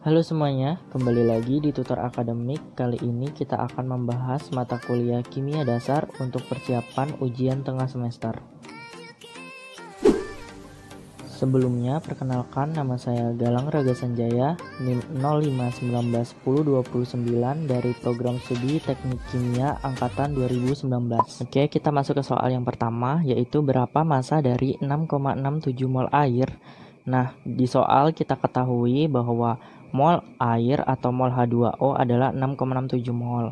Halo semuanya, kembali lagi di tutor akademik. Kali ini kita akan membahas mata kuliah kimia dasar untuk persiapan ujian tengah semester. Sebelumnya, perkenalkan nama saya Galang Raga Sanjaya, NIM 05191029 dari program studi Teknik Kimia Angkatan 2019. Oke, kita masuk ke soal yang pertama, yaitu berapa massa dari 6,67 mol air. Nah, di soal kita ketahui bahwa Mol air atau mol H2O adalah 6,67 mol.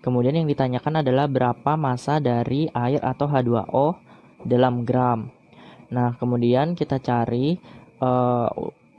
Kemudian yang ditanyakan adalah berapa massa dari air atau H2O dalam gram. Nah, kemudian kita cari uh, eh,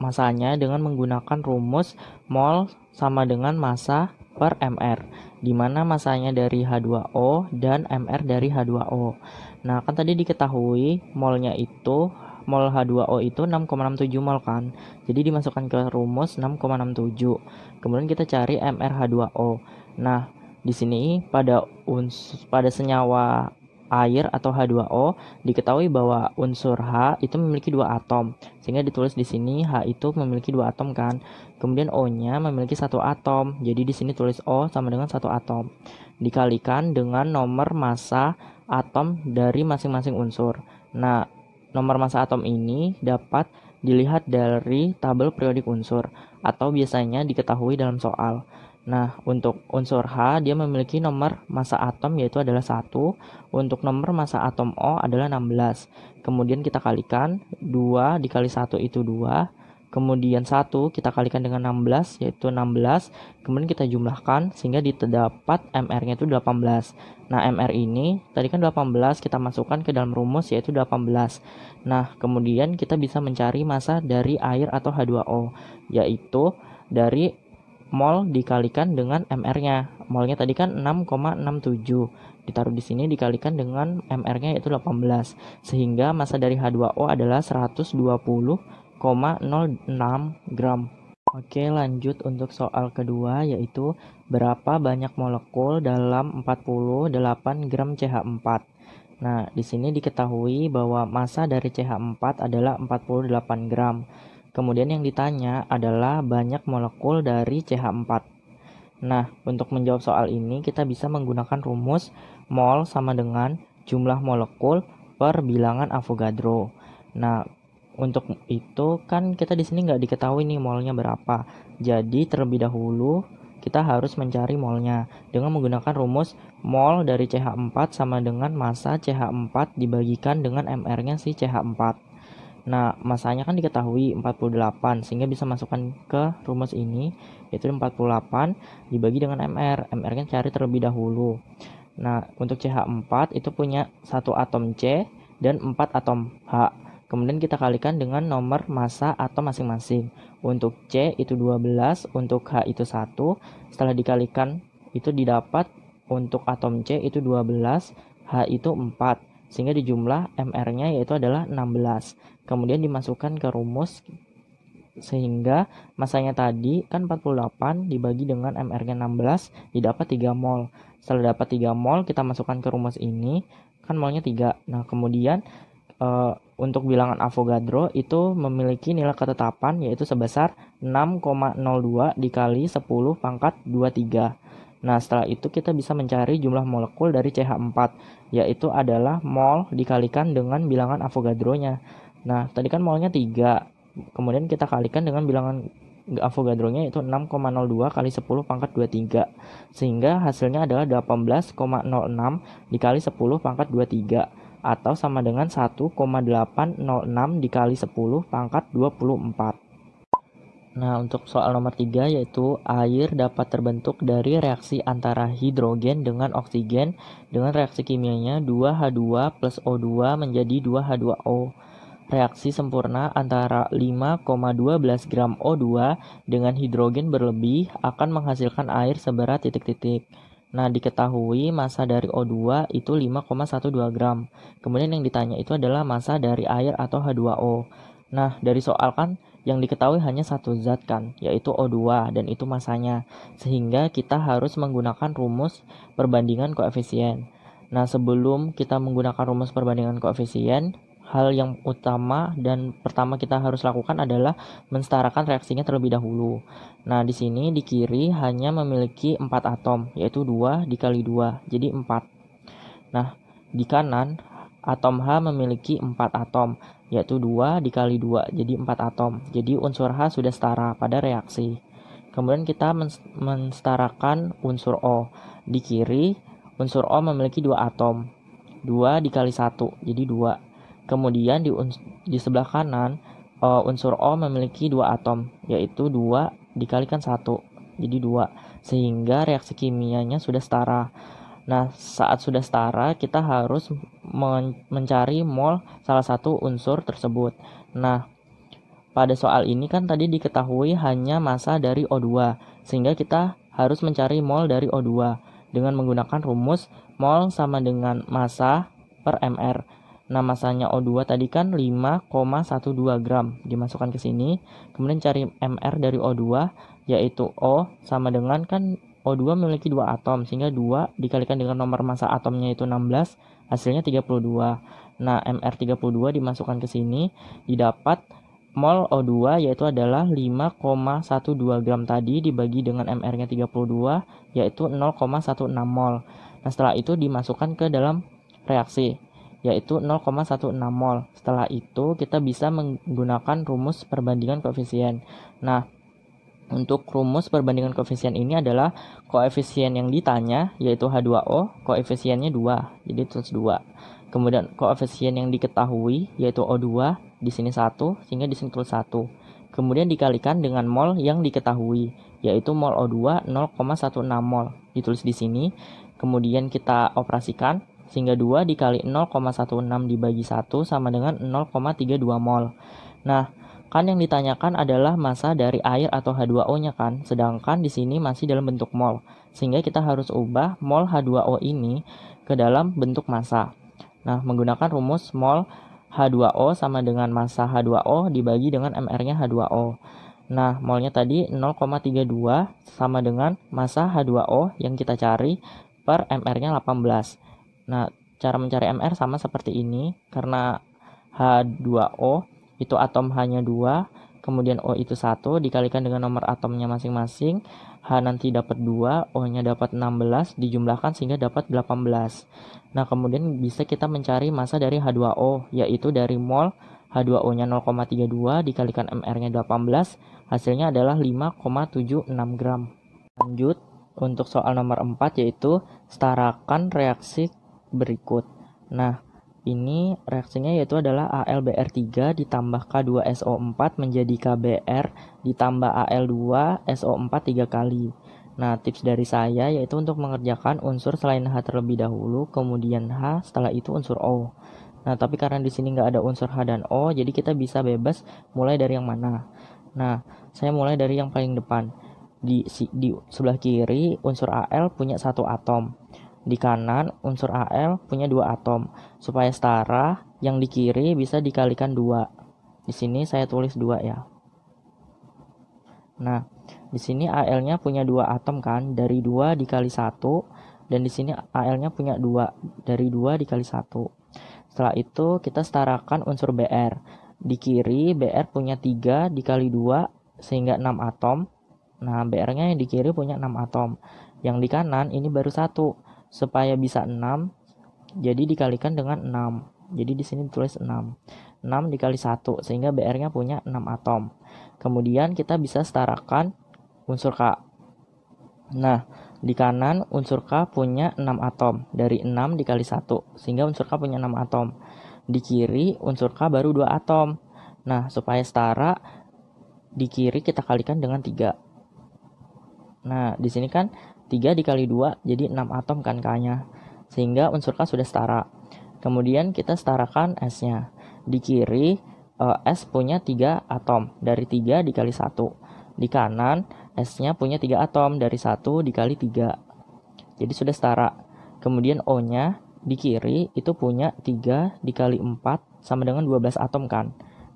masanya dengan menggunakan rumus mol sama dengan massa per mr, di mana masanya dari H2O dan mr dari H2O. Nah, kan tadi diketahui molnya itu mol H2O itu 6,67 mol kan. Jadi dimasukkan ke rumus 6,67. Kemudian kita cari MR H2O. Nah, di sini pada unsur pada senyawa air atau H2O diketahui bahwa unsur H itu memiliki dua atom sehingga ditulis di sini H itu memiliki dua atom kan kemudian O-nya memiliki satu atom jadi di sini tulis O sama dengan satu atom dikalikan dengan nomor massa atom dari masing-masing unsur nah Nomor massa atom ini dapat dilihat dari tabel periodik unsur atau biasanya diketahui dalam soal. Nah, untuk unsur H dia memiliki nomor massa atom yaitu adalah 1. Untuk nomor massa atom O adalah 16. Kemudian kita kalikan 2 dikali 1 itu 2 kemudian 1 kita kalikan dengan 16 yaitu 16 kemudian kita jumlahkan sehingga terdapat MR nya itu 18 nah MR ini tadi kan 18 kita masukkan ke dalam rumus yaitu 18 nah kemudian kita bisa mencari massa dari air atau H2O yaitu dari mol dikalikan dengan MR nya molnya tadi kan 6,67 ditaruh di sini dikalikan dengan MR nya yaitu 18 sehingga massa dari H2O adalah 120 0,06 gram. Oke lanjut untuk soal kedua yaitu berapa banyak molekul dalam 48 gram CH4. Nah di sini diketahui bahwa massa dari CH4 adalah 48 gram. Kemudian yang ditanya adalah banyak molekul dari CH4. Nah, untuk menjawab soal ini kita bisa menggunakan rumus mol sama dengan jumlah molekul per bilangan Avogadro. Nah, untuk itu kan kita di sini nggak diketahui nih mallnya berapa. Jadi terlebih dahulu kita harus mencari mallnya dengan menggunakan rumus mall dari CH4 sama dengan massa CH4 dibagikan dengan MR-nya si CH4. Nah, masanya kan diketahui 48 sehingga bisa masukkan ke rumus ini yaitu 48 dibagi dengan MR. MR-nya cari terlebih dahulu. Nah, untuk CH4 itu punya satu atom C dan 4 atom H Kemudian kita kalikan dengan nomor masa atau masing-masing. Untuk C itu 12, untuk H itu 1. Setelah dikalikan itu didapat untuk atom C itu 12, H itu 4 sehingga di jumlah MR-nya yaitu adalah 16. Kemudian dimasukkan ke rumus sehingga masanya tadi kan 48 dibagi dengan MR-nya 16 didapat 3 mol. Setelah dapat 3 mol kita masukkan ke rumus ini kan molnya 3. Nah, kemudian uh, untuk bilangan Avogadro itu memiliki nilai ketetapan yaitu sebesar 6,02 dikali 10 pangkat 23. Nah, setelah itu kita bisa mencari jumlah molekul dari CH4, yaitu adalah mol dikalikan dengan bilangan Avogadro-nya. Nah, tadi kan molnya 3, kemudian kita kalikan dengan bilangan Avogadro-nya yaitu 6,02 kali 10 pangkat 23, sehingga hasilnya adalah 18,06 dikali 10 pangkat 23 atau sama dengan 1,806 dikali 10 pangkat 24. Nah, untuk soal nomor 3 yaitu air dapat terbentuk dari reaksi antara hidrogen dengan oksigen dengan reaksi kimianya 2H2 plus O2 menjadi 2H2O. Reaksi sempurna antara 5,12 gram O2 dengan hidrogen berlebih akan menghasilkan air seberat titik-titik. Nah, diketahui massa dari O2 itu 5,12 gram. Kemudian yang ditanya itu adalah massa dari air atau H2O. Nah, dari soal kan yang diketahui hanya satu zat kan, yaitu O2 dan itu masanya. Sehingga kita harus menggunakan rumus perbandingan koefisien. Nah, sebelum kita menggunakan rumus perbandingan koefisien, hal yang utama dan pertama kita harus lakukan adalah menstarakan reaksinya terlebih dahulu. Nah, di sini di kiri hanya memiliki 4 atom, yaitu 2 dikali 2, jadi 4. Nah, di kanan atom H memiliki 4 atom, yaitu 2 dikali 2, jadi 4 atom. Jadi unsur H sudah setara pada reaksi. Kemudian kita menstarakan unsur O. Di kiri, unsur O memiliki 2 atom. 2 dikali 1, jadi 2 Kemudian di, di sebelah kanan uh, unsur O memiliki dua atom, yaitu dua dikalikan satu, jadi dua, sehingga reaksi kimianya sudah setara. Nah, saat sudah setara, kita harus men mencari mol salah satu unsur tersebut. Nah, pada soal ini kan tadi diketahui hanya massa dari O2, sehingga kita harus mencari mol dari O2 dengan menggunakan rumus mol sama dengan massa per mr Nah, masanya O2 tadi kan 5,12 gram dimasukkan ke sini. Kemudian cari MR dari O2, yaitu O sama dengan kan O2 memiliki dua atom, sehingga 2 dikalikan dengan nomor massa atomnya itu 16, hasilnya 32. Nah, MR 32 dimasukkan ke sini, didapat mol O2 yaitu adalah 5,12 gram tadi dibagi dengan MR-nya 32 yaitu 0,16 mol. Nah, setelah itu dimasukkan ke dalam reaksi yaitu 0,16 mol. Setelah itu kita bisa menggunakan rumus perbandingan koefisien. Nah, untuk rumus perbandingan koefisien ini adalah koefisien yang ditanya yaitu H2O, koefisiennya 2. Jadi terus 2. Kemudian koefisien yang diketahui yaitu O2 di sini 1 sehingga di sini 1. Kemudian dikalikan dengan mol yang diketahui yaitu mol O2 0,16 mol. Ditulis di sini. Kemudian kita operasikan sehingga 2 dikali 0,16 dibagi 1 sama dengan 0,32 mol. Nah, kan yang ditanyakan adalah massa dari air atau H2O-nya kan, sedangkan di sini masih dalam bentuk mol. Sehingga kita harus ubah mol H2O ini ke dalam bentuk massa. Nah, menggunakan rumus mol H2O sama dengan massa H2O dibagi dengan MR-nya H2O. Nah, molnya tadi 0,32 sama dengan massa H2O yang kita cari per MR-nya 18. Nah, cara mencari MR sama seperti ini karena H2O itu atom hanya dua kemudian O itu satu dikalikan dengan nomor atomnya masing-masing H nanti dapat 2, O nya dapat 16 dijumlahkan sehingga dapat 18 nah kemudian bisa kita mencari massa dari H2O yaitu dari mol H2O nya 0,32 dikalikan MR nya 18 hasilnya adalah 5,76 gram lanjut untuk soal nomor 4 yaitu setarakan reaksi berikut. Nah, ini reaksinya yaitu adalah ALBR3 ditambah K2SO4 menjadi KBR ditambah AL2 SO4 tiga kali. Nah, tips dari saya yaitu untuk mengerjakan unsur selain H terlebih dahulu, kemudian H, setelah itu unsur O. Nah, tapi karena di sini nggak ada unsur H dan O, jadi kita bisa bebas mulai dari yang mana. Nah, saya mulai dari yang paling depan. Di, di sebelah kiri, unsur AL punya satu atom. Di kanan, unsur Al punya dua atom. Supaya setara, yang di kiri bisa dikalikan dua. Di sini saya tulis dua ya. Nah, di sini Al-nya punya dua atom kan, dari dua dikali satu, dan di sini Al-nya punya dua, dari dua dikali satu. Setelah itu kita setarakan unsur BR. Di kiri BR punya tiga dikali dua sehingga enam atom. Nah, BR-nya yang di kiri punya enam atom. Yang di kanan ini baru satu supaya bisa 6 jadi dikalikan dengan 6 jadi di sini ditulis 6 6 dikali 1 sehingga BR-nya punya 6 atom kemudian kita bisa setarakan unsur K nah di kanan unsur K punya 6 atom dari 6 dikali 1 sehingga unsur K punya 6 atom di kiri unsur K baru 2 atom nah supaya setara di kiri kita kalikan dengan 3 nah di sini kan 3 dikali 2 jadi 6 atom kan K-nya. Sehingga unsur K sudah setara. Kemudian kita setarakan S-nya. Di kiri eh, S punya 3 atom dari 3 dikali 1. Di kanan S-nya punya 3 atom dari 1 dikali 3. Jadi sudah setara. Kemudian O-nya di kiri itu punya 3 dikali 4 sama dengan 12 atom kan.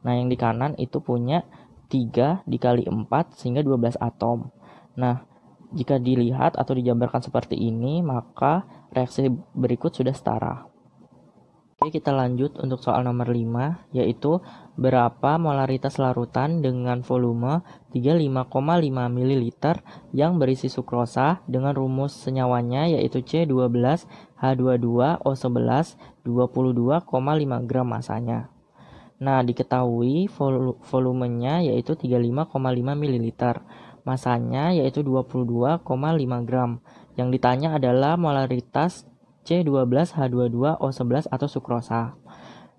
Nah, yang di kanan itu punya 3 dikali 4 sehingga 12 atom. Nah, jika dilihat atau dijabarkan seperti ini, maka reaksi berikut sudah setara. Oke, kita lanjut untuk soal nomor 5, yaitu berapa molaritas larutan dengan volume 35,5 ml yang berisi sukrosa dengan rumus senyawanya yaitu C12H22O11 22,5 gram masanya. Nah, diketahui volumenya yaitu 35,5 ml masanya yaitu 22,5 gram. Yang ditanya adalah molaritas C12H22O11 atau sukrosa.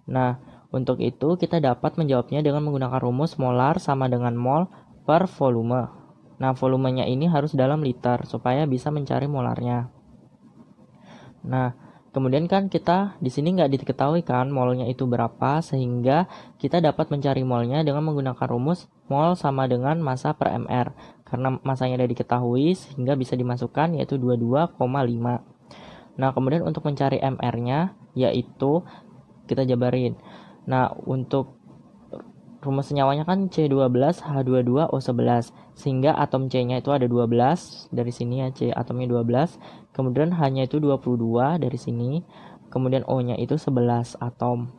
Nah, untuk itu kita dapat menjawabnya dengan menggunakan rumus molar sama dengan mol per volume. Nah, volumenya ini harus dalam liter supaya bisa mencari molarnya. Nah, kemudian kan kita di sini nggak diketahui kan molnya itu berapa sehingga kita dapat mencari molnya dengan menggunakan rumus mol sama dengan massa per mr karena masanya sudah diketahui sehingga bisa dimasukkan yaitu 22,5. Nah, kemudian untuk mencari MR-nya yaitu kita jabarin. Nah, untuk rumus senyawanya kan C12H22O11 sehingga atom C-nya itu ada 12 dari sini ya C atomnya 12 kemudian H-nya itu 22 dari sini kemudian O-nya itu 11 atom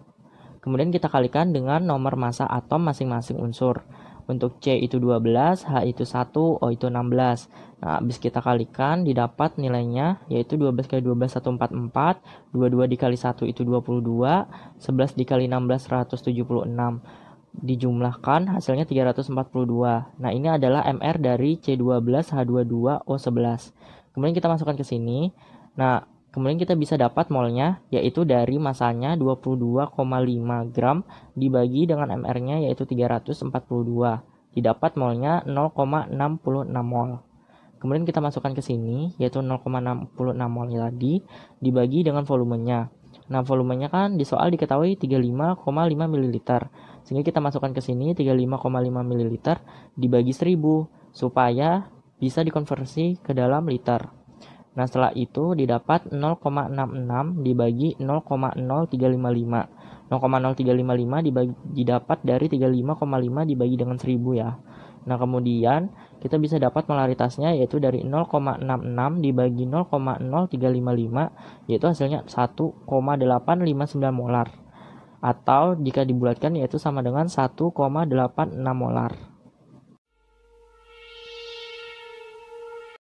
kemudian kita kalikan dengan nomor massa atom masing-masing unsur untuk C itu 12, H itu 1, O itu 16. Nah, habis kita kalikan didapat nilainya yaitu 12 kali 12 144, 22 dikali 1 itu 22, 11 dikali 16 176. Dijumlahkan hasilnya 342. Nah, ini adalah MR dari C12, H22, O11. Kemudian kita masukkan ke sini. Nah, Kemudian kita bisa dapat molnya yaitu dari masanya 22,5 gram dibagi dengan MR-nya yaitu 342. Didapat molnya 0,66 mol. Kemudian kita masukkan ke sini yaitu 0,66 mol tadi dibagi dengan volumenya. Nah, volumenya kan di soal diketahui 35,5 ml. Sehingga kita masukkan ke sini 35,5 ml dibagi 1000 supaya bisa dikonversi ke dalam liter. Nah, setelah itu didapat 0,66 dibagi 0,0355. 0,0355 dibagi didapat dari 35,5 dibagi dengan 1000 ya. Nah, kemudian kita bisa dapat molaritasnya yaitu dari 0,66 dibagi 0,0355 yaitu hasilnya 1,859 molar. Atau jika dibulatkan yaitu sama dengan 1,86 molar.